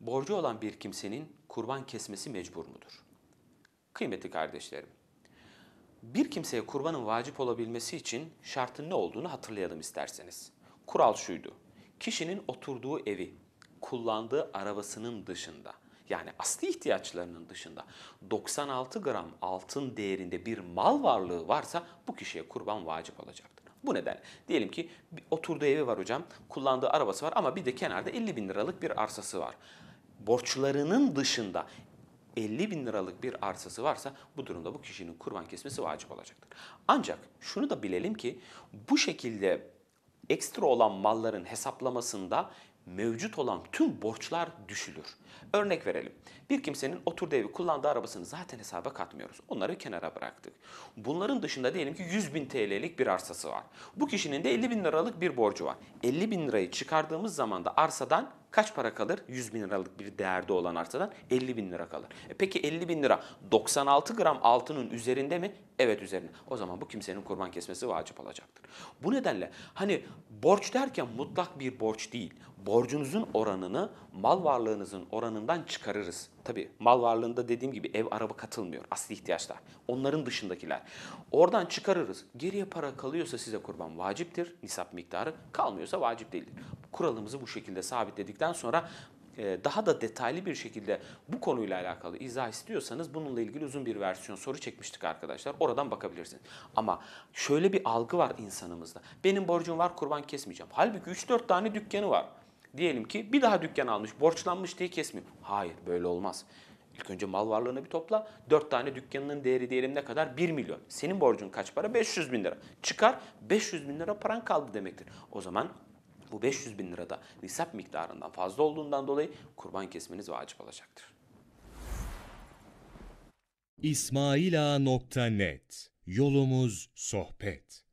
borcu olan bir kimsenin kurban kesmesi mecbur mudur? Kıymetli kardeşlerim, bir kimseye kurbanın vacip olabilmesi için şartın ne olduğunu hatırlayalım isterseniz. Kural şuydu, kişinin oturduğu evi, kullandığı arabasının dışında, yani asli ihtiyaçlarının dışında 96 gram altın değerinde bir mal varlığı varsa bu kişiye kurban vacip olacaktır. Bu neden? Diyelim ki oturduğu evi var hocam, kullandığı arabası var ama bir de kenarda 50 bin liralık bir arsası var borçlarının dışında 50 bin liralık bir arsası varsa bu durumda bu kişinin kurban kesmesi vacip olacaktır. Ancak şunu da bilelim ki bu şekilde ekstra olan malların hesaplamasında mevcut olan tüm borçlar düşülür. Örnek verelim. Bir kimsenin oturduğu evi kullandığı arabasını zaten hesaba katmıyoruz. Onları kenara bıraktık. Bunların dışında diyelim ki 100 bin TL'lik bir arsası var. Bu kişinin de 50 bin liralık bir borcu var. 50 bin lirayı çıkardığımız zaman da arsadan Kaç para kalır? 100 bin liralık bir değerde olan arsadan 50 bin lira kalır. E peki 50 bin lira 96 gram altının üzerinde mi? Evet üzerinde. O zaman bu kimsenin kurban kesmesi vacip olacaktır. Bu nedenle hani borç derken mutlak bir borç değil. Borcunuzun oranını mal varlığınızın oranından çıkarırız. Tabi mal varlığında dediğim gibi ev araba katılmıyor. Asli ihtiyaçlar. Onların dışındakiler. Oradan çıkarırız. Geriye para kalıyorsa size kurban vaciptir. Nisap miktarı kalmıyorsa vacip değildir kuralımızı bu şekilde sabitledikten sonra e, daha da detaylı bir şekilde bu konuyla alakalı izah istiyorsanız bununla ilgili uzun bir versiyon soru çekmiştik arkadaşlar. Oradan bakabilirsiniz. Ama şöyle bir algı var insanımızda. Benim borcum var kurban kesmeyeceğim. Halbuki 3-4 tane dükkanı var. Diyelim ki bir daha dükkan almış, borçlanmış diye kesmiyor. Hayır böyle olmaz. İlk önce mal varlığını bir topla. 4 tane dükkanının değeri diyelim ne kadar? 1 milyon. Senin borcun kaç para? 500 bin lira. Çıkar 500 bin lira paran kaldı demektir. O zaman bu 500 bin lirada nisap miktarından fazla olduğundan dolayı kurban kesmeniz vacip olacaktır. İsmaila.net Yolumuz sohbet.